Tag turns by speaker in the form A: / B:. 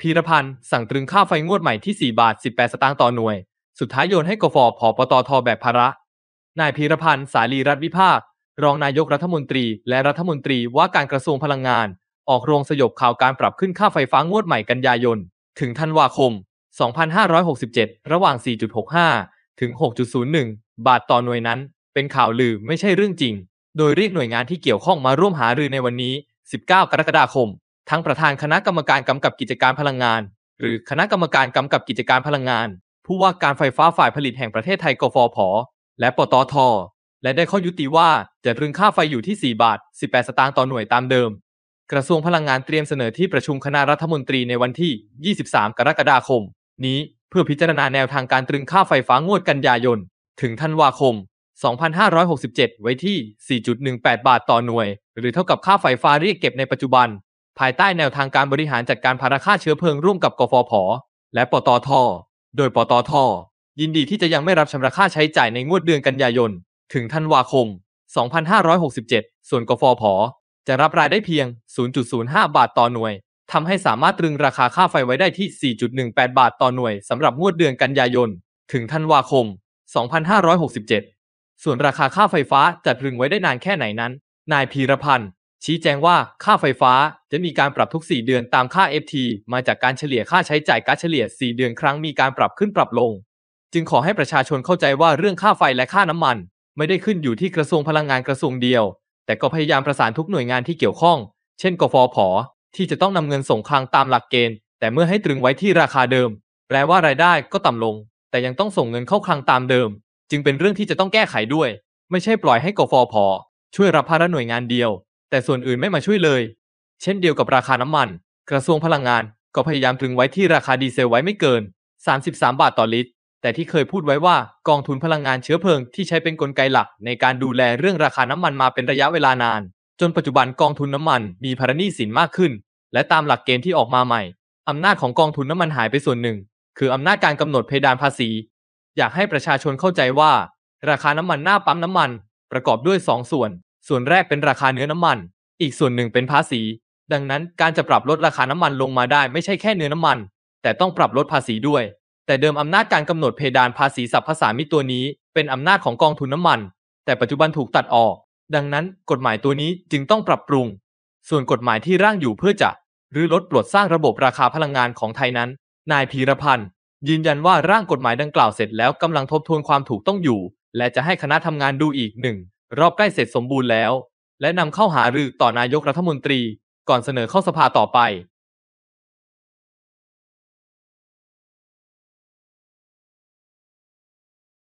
A: พีรพันธ์สั่งตรึงค่าไฟงวดใหม่ที่ 4 บาท 18 สตางค์ต่อหน่วย สุดท้ายโยนให้กฟผอปตทแบบภาระ นายพีรพันธ์สาลีรัฐวิภาค รองนายกรัฐมนตรีและรัฐมนตรีว่าการกระทรวงพลังงาน ออกโรงสยบข่าวการปรับขึ้นค่าไฟฟ้างวดใหม่กันยายน ถึงธันวาคม 2567 ระหว่าง 4.65 ถึง 6.01 บาทต่อหน่วยนั้น เป็นข่าวลือไม่ใช่เรื่องจริง โดยเรียกหน่วยงานที่เกี่ยวข้องมาร่วมหารือในวันนี้ 19 กรกฎาคมทั้งประธานคณะกรรมการกำกับกิจการพลังงาน หรือคณะกรรมการกำกับกิจการพลังงาน ผู้ว่าการไฟฟ้าฝ่ายผลิตแห่งประเทศไทย กฟผ และปตท และได้ข้อยุติว่าจะรึงค่าไฟอยู่ที่ 4 บาท 18 สตางค์ต่อหน่วยตามเดิม กระทรวงพลังงานเตรียมเสนอที่ประชุมคณะรัฐมนตรีในวันที่ 23 กรกฎาคม นี้เพื่อพิจารณาแนวทางการตรึงค่าไฟฟ้างวดกันยายนถึงธันวาคม2567ไว้ที่ 4.18 บาทต่อหน่วย หรือเท่ากับค่าไฟฟ้าเรียกเก็บในปัจจุบันภายใต้แนวทางการบริหารจัดการภาระค่าเชื้อเพลิงร่วมกับกฟผ และปตท โดยปตท ยินดีที่จะยังไม่รับชำระค่าใช้จ่ายในงวดเดือนกันยายน ถึงธันวาคม 2567 ส่วนกฟผ จะรับรายได้เพียง 0.05 บาทต่อหน่วย ทำให้สามารถตรึงราคาค่าไฟไว้ได้ที่ 4.18 บาทต่อหน่วยสำหรับงวดเดือนกันยายนถึงธันวาคม 2567 ส่วนราคาค่าไฟฟ้าจะตรึงไว้ได้นานแค่ไหนนั้น นายพีรพันธ์ชี้แจงว่าค่าไฟฟ้าจะมีการปรับทุก 4 เดือนตามค่า FT มาจากการเฉลี่ยค่าใช้จ่ายก๊าซเฉลี่ย 4 เดือนครั้งมีการปรับขึ้นปรับลง จึงขอให้ประชาชนเข้าใจว่าเรื่องค่าไฟและค่าน้ำมัน ไม่ได้ขึ้นอยู่ที่กระทรวงพลังงานกระทรวงเดียว แต่ก็พยายามประสานทุกหน่วยงานที่เกี่ยวข้อง เช่นกฟผที่จะต้องนำเงินส่งคลังตามหลักเกณฑ์ แต่เมื่อให้ตรึงไว้ที่ราคาเดิม แปลว่ารายได้ก็ต่ำลง แต่ยังต้องส่งเงินเข้าคลังตามเดิม จึงเป็นเรื่องที่จะต้องแก้ไขด้วย ไม่ใช่ปล่อยให้กฟผช่วยรับภาระหน่วยงานเดียวแต่ส่วนอื่นไม่มาช่วยเลย เช่นเดียวกับราคาน้ำมัน กระทรวงพลังงานก็พยายามตรึงไว้ที่ราคาดีเซล ไว้ไม่เกิน 33 บาทต่อลิตร แต่ที่เคยพูดไว้ว่ากองทุนพลังงานเชื้อเพลิงที่ใช้เป็นนกลไกหลักในการดูแลเรื่องราคาน้ำมันมาเป็นระยะเวลานาน จนปัจจุบันกองทุนน้ำมันมีภาระหนี้สินมากขึ้น และตามหลักเกณฑ์ที่ออกมาใหม่อำนาจของกองทุนน้ำมันหายไปส่วนหนึ่ง คืออำนาจการกำหนดเพดานภาษี อยากให้ประชาชนเข้าใจว่า ราคาน้ำมันหน้าปั๊มน้ำมัน ประกอบด้วย 2สส่วนส่วนแรกเป็นราคาเนื้อน้ำมัน อีกส่วนหนึ่งเป็นภาษี ดังนั้นการจะปรับลดราคาน้ำมันลงมาได้ไม่ใช่แค่เนื้อน้ำมัน แต่ต้องปรับลดภาษีด้วย แต่เดิมอำนาจการกำหนดเพดานภาษีสรรพสามิตตัวนี้ เป็นอำนาจของกองทุนน้ำมัน แต่ปัจจุบันถูกตัดออก ดังนั้นกฎหมายตัวนี้จึงต้องปรับปรุง ส่วนกฎหมายที่ร่างอยู่เพื่อจะหรือลดปลดสร้างระบบราคาพลังงานของไทยนั้น นายพีรพันธ์ยืนยันว่าร่างกฎหมายดังกล่าวเสร็จแล้วกำลังทบทวนความถูกต้องอยู่ และจะให้คณะทำงานดูอีกหนึ่งรอบใกล้เสร็จสมบูรณ์แล้ว และนำเข้าหารือต่อนายกรัฐมนตรีก่อนเสนอเข้าสภาต่อไป